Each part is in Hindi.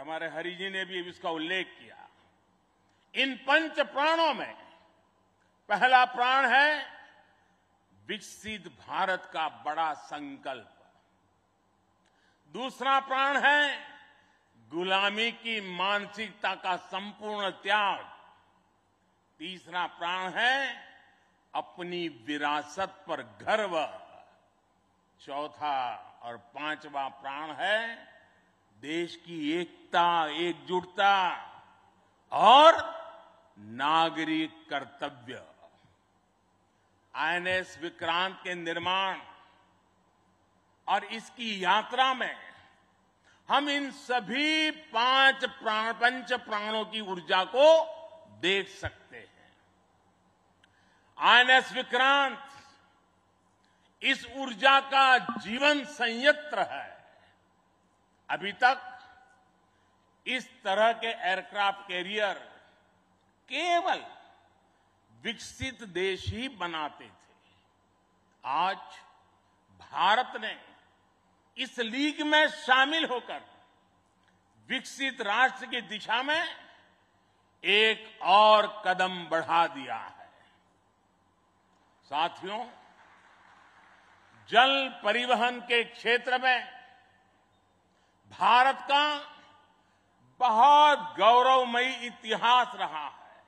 हमारे हमारे हरिजी ने भी इसका उल्लेख किया इन पंच प्राणों में पहला प्राण है विकसित भारत का बड़ा संकल्प दूसरा प्राण है गुलामी की मानसिकता का संपूर्ण त्याग तीसरा प्राण है अपनी विरासत पर गर्व चौथा और पांचवा प्राण है देश की एकता एकजुटता और नागरिक कर्तव्य आईएनएस विक्रांत के निर्माण और इसकी यात्रा में हम इन सभी पांच प्राण पंच प्राणों की ऊर्जा को देख सकते हैं आईएनएस विक्रांत इस ऊर्जा का जीवन संयंत्र है अभी तक इस तरह के एयरक्राफ्ट कैरियर केवल विकसित देश ही बनाते थे आज भारत ने इस लीग में शामिल होकर विकसित राष्ट्र की दिशा में एक और कदम बढ़ा दिया है साथियों जल परिवहन के क्षेत्र में भारत का बहुत गौरवमयी इतिहास रहा है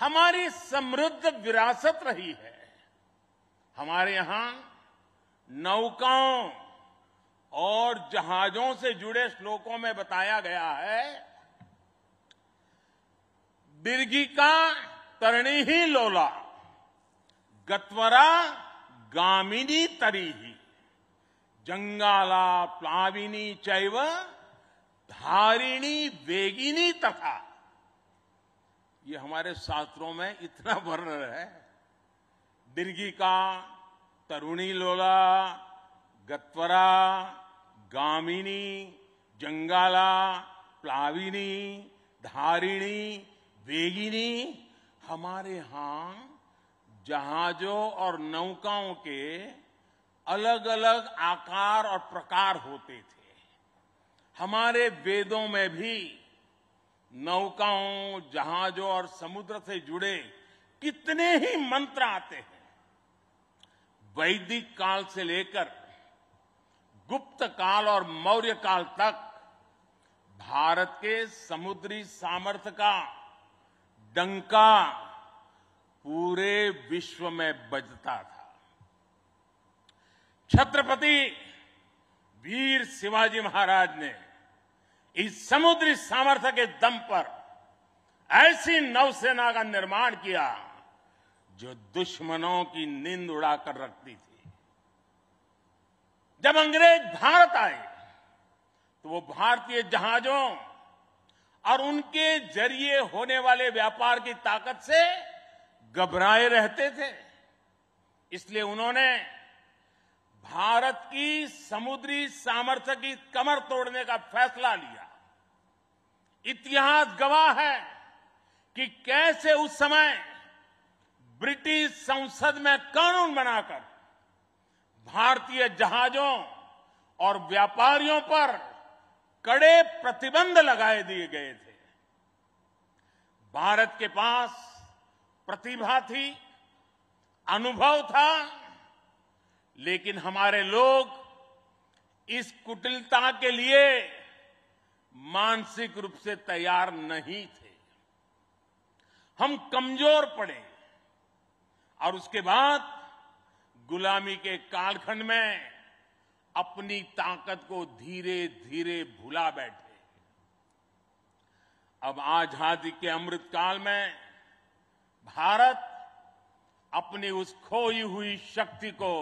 हमारी समृद्ध विरासत रही है हमारे यहां नौकाओं और जहाजों से जुड़े श्लोकों में बताया गया है बिरगी का तरणी ही लोला गतवरा गामिनी तरी ही जंगाला प्लाविनी चैव धारिणी वेगिनी तथा ये हमारे शास्त्रों में इतना वर्णन है दीर्घिका तरुणी लोला गत्वरा गामिनी जंगाला प्लाविनी धारिणी वेगिनी हमारे यहां जहाजों और नौकाओं के अलग अलग आकार और प्रकार होते थे हमारे वेदों में भी नौकाओं जहाजों और समुद्र से जुड़े कितने ही मंत्र आते हैं वैदिक काल से लेकर गुप्त काल और मौर्य काल तक भारत के समुद्री सामर्थ्य का डंका पूरे विश्व में बजता था छत्रपति वीर शिवाजी महाराज ने इस समुद्री सामर्थ्य के दम पर ऐसी नौसेना का निर्माण किया जो दुश्मनों की नींद उड़ाकर रखती थी जब अंग्रेज भारत आए तो वो भारतीय जहाजों और उनके जरिए होने वाले व्यापार की ताकत से घबराए रहते थे इसलिए उन्होंने भारत की समुद्री सामर्थ्य की कमर तोड़ने का फैसला लिया इतिहास गवाह है कि कैसे उस समय ब्रिटिश संसद में कानून बनाकर भारतीय जहाजों और व्यापारियों पर कड़े प्रतिबंध लगाए दिए गए थे भारत के पास प्रतिभा थी अनुभव था लेकिन हमारे लोग इस कुटिलता के लिए मानसिक रूप से तैयार नहीं थे हम कमजोर पड़े और उसके बाद गुलामी के कालखंड में अपनी ताकत को धीरे धीरे भुला बैठे अब आजादी के अमृत काल में भारत अपनी उस खोई हुई शक्ति को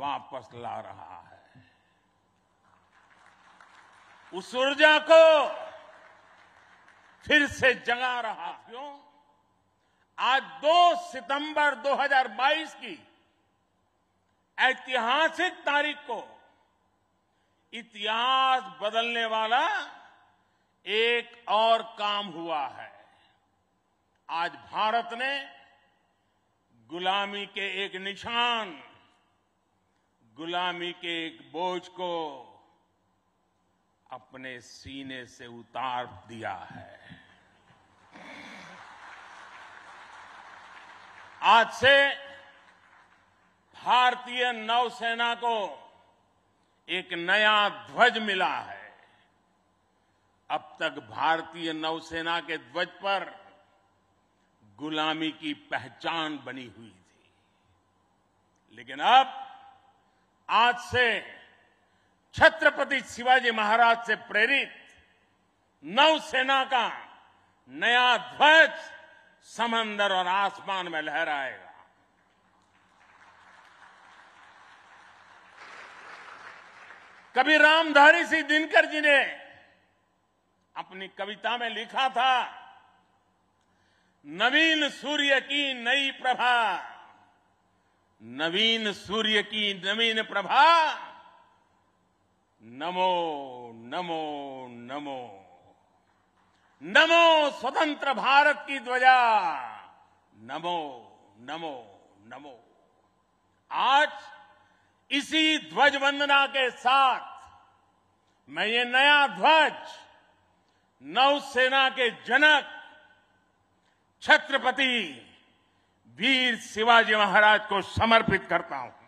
वापस ला रहा है उस ऊर्जा को फिर से जगा रहा क्यों आज 2 सितंबर 2022 की ऐतिहासिक तारीख को इतिहास बदलने वाला एक और काम हुआ है आज भारत ने गुलामी के एक निशान गुलामी के एक बोझ को अपने सीने से उतार दिया है आज से भारतीय नौसेना को एक नया ध्वज मिला है अब तक भारतीय नौसेना के ध्वज पर गुलामी की पहचान बनी हुई थी लेकिन अब आज से छत्रपति शिवाजी महाराज से प्रेरित नौसेना का नया ध्वज समंदर और आसमान में लहराएगा कभी रामधारी सिंह दिनकर जी ने अपनी कविता में लिखा था नवीन सूर्य की नई प्रभा नवीन सूर्य की नवीन प्रभा नमो नमो नमो नमो स्वतंत्र भारत की ध्वजा नमो नमो नमो आज इसी ध्वज वंदना के साथ मैं ये नया ध्वज नौसेना के जनक छत्रपति वीर शिवाजी महाराज को समर्पित करता हूं